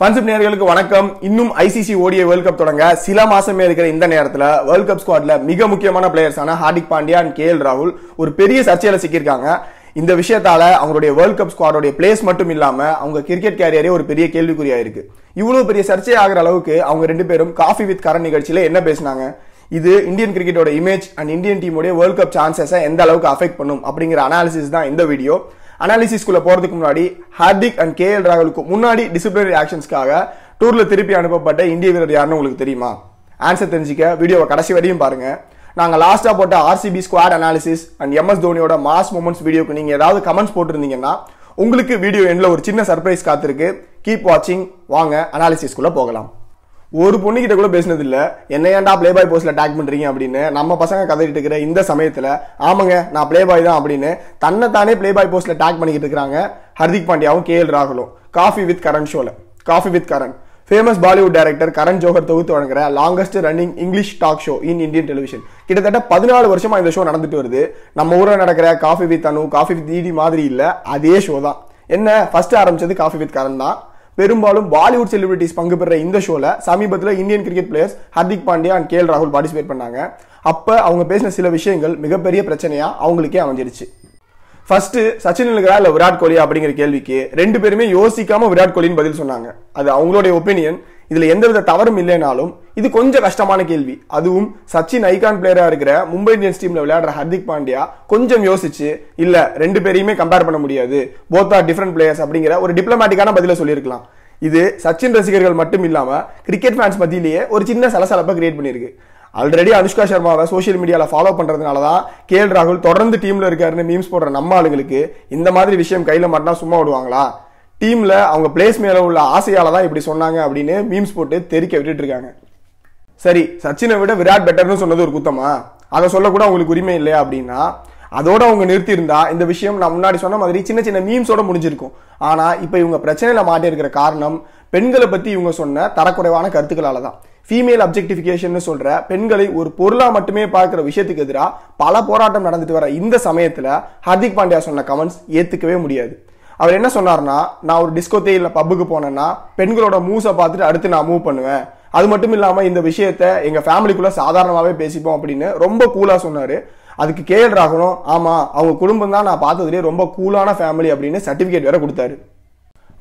ஃபன்சிப் நேர்களுக்கு வணக்கம் இன்னும் ஐசிசி ஓடிய வேர்ல்ட் கப் தொடங்க சில மாசமே இருக்கிற இந்த நேரத்தில் வேர்ல்ட் கப் ஸ்குவாட்ல மிக முக்கியமான பிளேயர்ஸான ஹார்திக் பாண்டியா அண்ட் கே ராகுல் ஒரு பெரிய சர்ச்சையில் சிக்கியிருக்காங்க இந்த விஷயத்தால அவங்களுடைய வேர்ல்ட் கப் ஸ்குவாடோடைய பிளேஸ் மட்டும் இல்லாம அவங்க கிரிக்கெட் கேரியரே ஒரு பெரிய கேள்விக்குறியா இருக்கு இவ்வளவு பெரிய சர்ச்சை ஆகிற அளவுக்கு அவங்க ரெண்டு பேரும் காஃபி வித் கரண் நிகழ்ச்சியில என்ன பேசினாங்க இது இந்தியன் கிரிக்கெட்டோட இமேஜ் அண்ட் இந்தியன் டீமோடைய வேர்ல்ட் கப் சான்சஸை எந்த அளவுக்கு அஃபெக்ட் பண்ணும் அப்படிங்கிற அனாலிசிஸ் தான் இந்த வீடியோ அனாலிசிஸ்குள்ள போறதுக்கு முன்னாடி ஹார்திக் அண்ட் கே எல் ராகுலுக்கு முன்னாடி டிசிப்ளினரி ஆக்ஷன்ஸ்க்காக டூர்ல திருப்பி அனுப்பப்பட்ட இந்திய வீரர் யாருன்னு உங்களுக்கு தெரியுமா ஆன்சர் தெரிஞ்சிக்க வீடியோவை கடைசி வரையும் பாருங்க நாங்கள் லாஸ்ட்டாக போட்ட RCB squad analysis and MS தோனியோட மாஸ் மூமெண்ட்ஸ் வீடியோக்கு நீங்கள் ஏதாவது கமெண்ட்ஸ் போட்டிருந்தீங்கன்னா உங்களுக்கு வீடியோ எண்ணில் ஒரு சின்ன சர்ப்ரைஸ் காத்திருக்கு கீப் வாட்சிங் வாங்க அனாலிசிஸ்குள்ளே போகலாம் ஒரு கிட்ட கூட பேசினது இல்ல என்ன ஏன்டா பிளே பாய் போஸ்ட்ல டாக் பண்றீங்க அப்படின்னு நம்ம பசங்க கதறிட்டு இருக்கிற இந்த சமயத்துல ஆமாங்க நான் பிளே பாய் தான் அப்படின்னு தன்னை தானே பிளே பாய் போஸ்ட்ல டாக் பண்ணிக்கிட்டு இருக்காங்க ஹர்திக் பாண்டியாவும் கே எல் ராகுலும் காஃபி வித் கரண் ஷோல coffee with Karan famous Bollywood director Karan Johar தொகுத்து வழங்குற longest running English talk show in Indian television கிட்டத்தட்ட பதினாலு வருஷமா இந்த ஷோ நடந்துட்டு வருது நம்ம ஊரில் நடக்கிற coffee with Anu coffee with ED மாதிரி இல்லை அதே ஷோ தான் என்ன ஃபர்ஸ்ட் ஆரம்பிச்சது காஃபி வித் கரண் தான் பெரும்பாலும் பாலிவுட் செலிபிரிட்டிஸ் பங்கு பெற இந்த ஷோல சமீபத்தில் Indian cricket players Hardik Pandya and K ராகுல் பார்ட்டிசிபேட் பண்ணாங்க அப்ப அவங்க பேசின சில விஷயங்கள் மிகப்பெரிய பிரச்சனையா அவங்களுக்கே அமைஞ்சிருச்சு ஃபர்ஸ்ட் சச்சின் டெண்டுல்கரா இல்ல விராட் கோலி அப்படிங்கிற கேள்விக்கு ரெண்டு பேருமே யோசிக்காம விராட் கோலின்னு பதில் சொன்னாங்க அது அவங்களுடைய ஒப்பீனியன் இதுல எந்தவித தவறும் இல்லைனாலும் இது கொஞ்சம் கஷ்டமான கேள்வி அதுவும் சச்சின் ஐகான் பிளேயரா இருக்கிற மும்பை இந்தியன்ஸ் டீம்ல விளையாடுற ஹர்திக் பாண்டியா கொஞ்சம் யோசிச்சு இல்ல ரெண்டு பேரையுமே கம்பேர் பண்ண முடியாது போத் ஆர் டிஃப்ரெண்ட் பிளேயர்ஸ் அப்படிங்கிற ஒரு டிப்ளமேட்டிக்கான பதில சொல்லியிருக்கலாம் இது சச்சின் ரசிகர்கள் மட்டும் இல்லாம கிரிக்கெட் ஃபேன்ஸ் மத்தியிலேயே ஒரு சின்ன சலசலப்பை கிரியேட் பண்ணியிருக்கு ஆல்ரெடி அனுஷ்கா சர்மாவை சோஷியல் மீடியாவில் ஃபாலோ பண்ணுறதுனால தான் கே ராகுல் தொடர்ந்து டீமில் இருக்காருன்னு மீம்ஸ் போடுற நம்ம ஆளுங்களுக்கு இந்த மாதிரி விஷயம் கையில் மாட்டினா சும்மா விடுவாங்களா டீமில் அவங்க பிளேஸ் மேலே உள்ள ஆசையால் தான் இப்படி சொன்னாங்க அப்படின்னு மீம்ஸ் போட்டு தெரிக்க விட்டுட்டு இருக்காங்க சரி சச்சினை விட விராட் பெட்டர்னு சொன்னது ஒரு குத்தமா அதை சொல்லக்கூட அவங்களுக்கு உரிமை இல்லையா அப்படின்னா அதோட அவங்க நிறுத்தியிருந்தா இந்த விஷயம் நான் முன்னாடி சொன்ன மாதிரி சின்ன சின்ன மீம்ஸோட முடிஞ்சிருக்கும் ஆனால் இப்போ இவங்க பிரச்சனையில் மாட்டியிருக்கிற காரணம் பெண்களை பற்றி இவங்க சொன்ன தரக்குறைவான கருத்துக்களால தான் ஃபீமேல் அப்ஜெக்டிஃபிகேஷன் சொல்கிற பெண்களை ஒரு பொருளாக மட்டுமே பார்க்குற விஷயத்துக்கு எதிராக பல போராட்டம் நடந்துட்டு வர இந்த சமயத்தில் ஹர்திக் பாண்டியா சொன்ன கமெண்ட்ஸ் ஏற்றுக்கவே முடியாது அவர் என்ன சொன்னார்னா நான் ஒரு டிஸ்கோத்தே இல்லை பப்புக்கு போனேன்னா பெண்களோட மூவ்ஸை பார்த்துட்டு அடுத்து நான் மூவ் பண்ணுவேன் அது மட்டும் இல்லாமல் இந்த விஷயத்த எங்கள் ஃபேமிலிக்குள்ளே சாதாரணமாகவே பேசிப்போம் அப்படின்னு ரொம்ப கூலாக சொன்னார் அதுக்கு கேஎல் ஆமாம் அவங்க குடும்பம் தான் நான் பார்த்ததுலேயே ரொம்ப கூலான ஃபேமிலி அப்படின்னு சர்டிஃபிகேட் வேற கொடுத்தாரு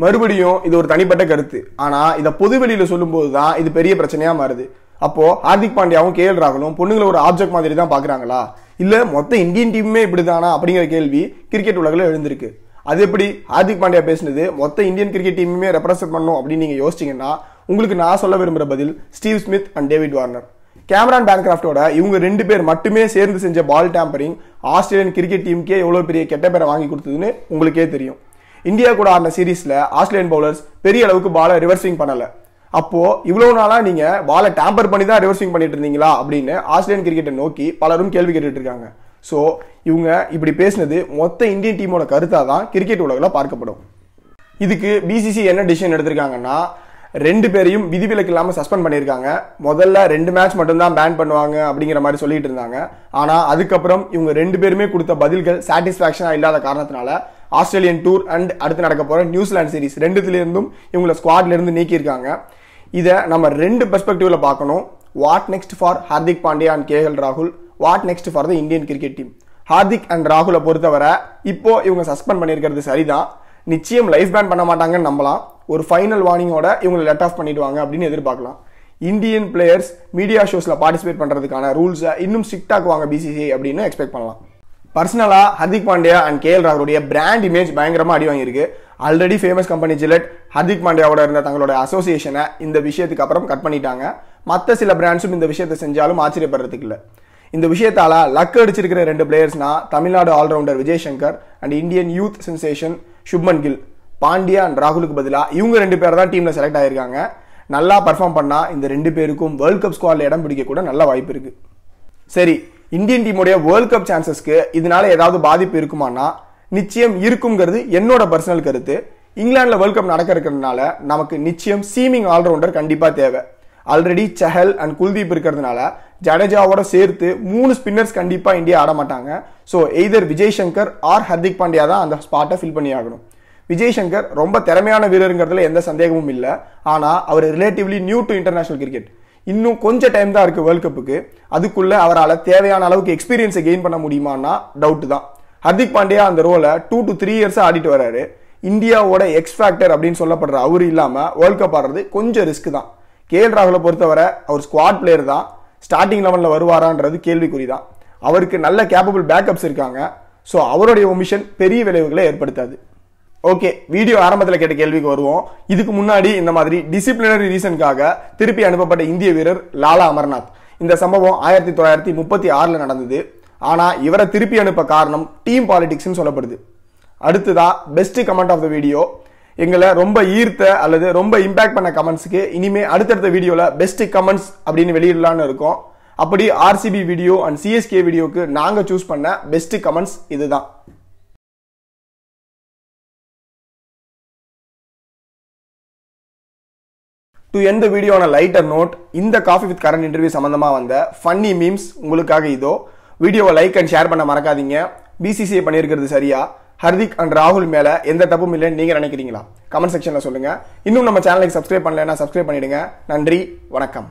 மறுபடியும் இது ஒரு தனிப்பட்ட கருத்து ஆனால் இதை பொது வெளியில் சொல்லும்போது தான் இது பெரிய பிரச்சனையாக மாறுது அப்போ ஹார்திக் பாண்டியாவும் கேஎல் ராகுலும் பொண்ணுங்களை ஒரு ஆப்ஜெக்ட் மாதிரி தான் பார்க்குறாங்களா இல்லை மொத்த இந்தியன் டீமுமே இப்படி தானா அப்படிங்கிற கேள்வி கிரிக்கெட் உலகில் எழுந்திருக்கு அது எப்படி ஹார்திக் பாண்டியா பேசினது மொத்த இந்தியன் கிரிக்கெட் டீமுமே ரெப்ரசன்ட் பண்ணும் அப்படின்னு நீங்கள் யோசிச்சிங்கன்னா உங்களுக்கு நான் சொல்ல விரும்புகிற பதில் Steve Smith and David Warner Cameron பேன்கிராஃப்டோட இவங்க ரெண்டு பேர் மட்டுமே சேர்ந்து செஞ்ச பால் டேம்பரிங் ஆஸ்திரேலியன் கிரிக்கெட் டீமுக்கே எவ்வளோ பெரிய கெட்ட பேரை வாங்கி கொடுத்ததுன்னு உங்களுக்கே தெரியும் இந்தியா கூட ஆடின சீரீஸில் ஆஸ்திரேலியன் பவுலர்ஸ் பெரிய அளவுக்கு பாலை ரிவர்சிங் பண்ணலை அப்போது இவ்வளோ நாளாக நீங்கள் பாலை டேம்பர் பண்ணி தான் ரிவர்சிங் பண்ணிட்டு இருந்தீங்களா அப்படின்னு ஆஸ்திரேலியன் கிரிக்கெட்டை நோக்கி பலரும் கேள்வி கேட்டுட்டு இருக்காங்க ஸோ இவங்க இப்படி பேசினது மொத்த இந்தியன் டீமோட கருத்தாக தான் கிரிக்கெட் உலகில் பார்க்கப்படும் இதுக்கு பிசிசி என்ன டிசிஷன் எடுத்திருக்காங்கன்னா ரெண்டு பேரையும் விதிவிலக்கு இல்லாமல் சஸ்பெண்ட் பண்ணியிருக்காங்க முதல்ல ரெண்டு மேட்ச் மட்டும்தான் பேன் பண்ணுவாங்க அப்படிங்கிற மாதிரி சொல்லிட்டு இருந்தாங்க ஆனால் அதுக்கப்புறம் இவங்க ரெண்டு பேருமே கொடுத்த பதில்கள் சாட்டிஸ்ஃபேக்ஷனாக இல்லாத காரணத்தினால ஆஸ்திரேலியன் டூர் அண்ட் அடுத்து நடக்க போகிற நியூசிலாந்து சீரிஸ் ரெண்டுத்துலேருந்தும் இவங்கள ஸ்குவாட்லேருந்து நீக்கியிருக்காங்க இதை நம்ம ரெண்டு பெர்ஸ்பெக்டிவில் பார்க்கணும் what next for Hardik Pandya and KL ராகுல் what next for the Indian cricket team Hardik and ராகுலை பொறுத்தவரை இப்போ இவங்க சஸ்பெண்ட் பண்ணியிருக்கிறது சரிதான் நிச்சயம் லைஃப் பேன் பண்ண மாட்டாங்கன்னு நம்பலாம் ஒரு ஃபைனல் வார்னிங்கோட இவங்களை லெட் ஆஃப் பண்ணிடுவாங்க அப்படின்னு எதிர்பார்க்கலாம் இந்தியன் பிளேயர்ஸ் மீடியா ஷோஸில் பார்ட்டிசிபேட் பண்ணுறதுக்கான ரூல்ஸை இன்னும் ஸ்ட்ரிக்டாக்குவாங்க பிசிசிஐ அப்படின்னு எக்ஸ்பெக்ட் பண்ணலாம் பர்சனலாக Hardik Pandya and K L ராகுடைய பிராண்ட் இமேஜ் பயங்கரமாக அடி வாங்கியிருக்கு already famous company Gillette Hardik பாண்டியாவோட இருந்த தங்களோட அசோசியேஷனை இந்த விஷயத்துக்கு அப்புறம் கட் பண்ணிட்டாங்க மற்ற சில பிராண்ட்ஸும் இந்த விஷயத்தை செஞ்சாலும் ஆச்சரியப்படுறதுக்கு இல்லை இந்த விஷயத்தால லக் அடிச்சிருக்கிற ரெண்டு பிளேயர்ஸ்னா Tamil Nadu allrounder Vijay Shankar and Indian youth sensation Shubman Gill Pandya and ராகுலுக்கு பதிலாக இவங்க ரெண்டு பேர் தான் டீமில் செலக்ட் ஆயிருக்காங்க நல்லா பர்ஃபார்ம் பண்ணால் இந்த ரெண்டு பேருக்கும் வேர்ல்ட் கப் ஸ்குவாட்ல இடம் பிடிக்க கூட நல்ல வாய்ப்பு இருக்குது சரி இந்தியன் டீமுடைய வேர்ல்ட் கப் சான்சஸ்க்கு இதனால ஏதாவது பாதிப்பு இருக்குமானா நிச்சயம் இருக்குங்கிறது என்னோட பர்சனல் கருத்து இங்கிலாந்துல வேர்ல்ட் கப் நடக்க இருக்கிறதுனால நமக்கு நிச்சயம் சீமிங் ஆல்ரவுண்டர் கண்டிப்பாக தேவை ஆல்ரெடி சஹல் அண்ட் குல்தீப் இருக்கிறதுனால ஜடேஜாவோட சேர்த்து மூணு ஸ்பின்னர்ஸ் கண்டிப்பாக இந்தியா ஆட மாட்டாங்க so either Vijay Shankar or Hardik Pandya தான் அந்த ஸ்பாட்டை ஃபில் பண்ணி ஆகணும் விஜய் சங்கர் ரொம்ப திறமையான வீரருங்கிறதுல எந்த சந்தேகமும் இல்லை ஆனால் அவர் relatively new to international cricket இன்னும் கொஞ்சம் டைம் தான் இருக்குது வேர்ல்ட் கப்புக்கு அதுக்குள்ளே அவரால் தேவையான அளவுக்கு எக்ஸ்பீரியன்ஸை கெயின் பண்ண முடியுமான்னா டவுட் தான் ஹர்திக் பாண்டியா அந்த ரோலை டூ டு த்ரீ இயர்ஸாக ஆடிட்டு வராரு இந்தியாவோட எக்ஸ் ஃபேக்டர் அப்படின்னு சொல்லப்படுற அவர் இல்லாமல் வேர்ல்ட் கப் ஆடுறது கொஞ்சம் ரிஸ்க் தான் கே எல் ராகுலை பொறுத்தவரை அவர் ஸ்குவாட் பிளேயர் தான் ஸ்டார்டிங் லெவனில் வருவாரான்றது கேள்விக்குறி தான் அவருக்கு நல்ல கேப்பபிள் பேக்கப்ஸ் இருக்காங்க ஸோ அவருடைய ஒமிஷன் பெரிய விளைவுகளை ஏற்படுத்தாது ஓகே வீடியோ ஆரம்பத்தில் கேட்ட கேள்விக்கு வருவோம் இதுக்கு முன்னாடி இந்த மாதிரி டிசிப்ளினரி ரீசனுக்காக திருப்பி அனுப்பப்பட்ட இந்திய வீரர் லாலா அமர்நாத் இந்த சம்பவம் ஆயிரத்தி தொள்ளாயிரத்தி முப்பத்தி ஆறில் நடந்தது ஆனால் இவரை திருப்பி அனுப்ப காரணம் டீம் பாலிடிக்ஸ்னு சொல்லப்படுது அடுத்ததா best comment of the video எங்களை ரொம்ப ஈர்த்த அல்லது ரொம்ப இம்பாக்ட் பண்ண கமெண்ட்ஸுக்கு இனிமே அடுத்தடுத்த வீடியோவில் பெஸ்ட் கமெண்ட்ஸ் அப்படின்னு வெளியிடலான்னு இருக்கோம் அப்படி ஆர்சிபி வீடியோ அண்ட் சிஎஸ்கே வீடியோக்கு நாங்கள் சூஸ் பண்ண பெஸ்ட் கமெண்ட்ஸ் இதுதான் டு எந்த வீடியோ ஆன லைட்டர் நோட் இந்த காஃபி வித் கரண்ட் இன்டர்வியூ சம்மந்தமாக வந்த ஃபன்னி மீம்ஸ் உங்களுக்காக இதோ வீடியோவை லைக் அண்ட் ஷேர் பண்ண மறக்காதீங்க பிசிசிஐ பண்ணியிருக்கிறது சரியா ஹர்திக் அண்ட் ராகுல் மேல எந்த தப்பும் இல்லைன்னு நீங்க நினைக்கிறீங்களா கமெண்ட் செக்ஷன்ல சொல்லுங்க இன்னும் நம்ம சேனலுக்கு சப்ஸ்கிரைப் பண்ணலன்னா சப்ஸ்கிரைப் பண்ணிடுங்க நன்றி வணக்கம்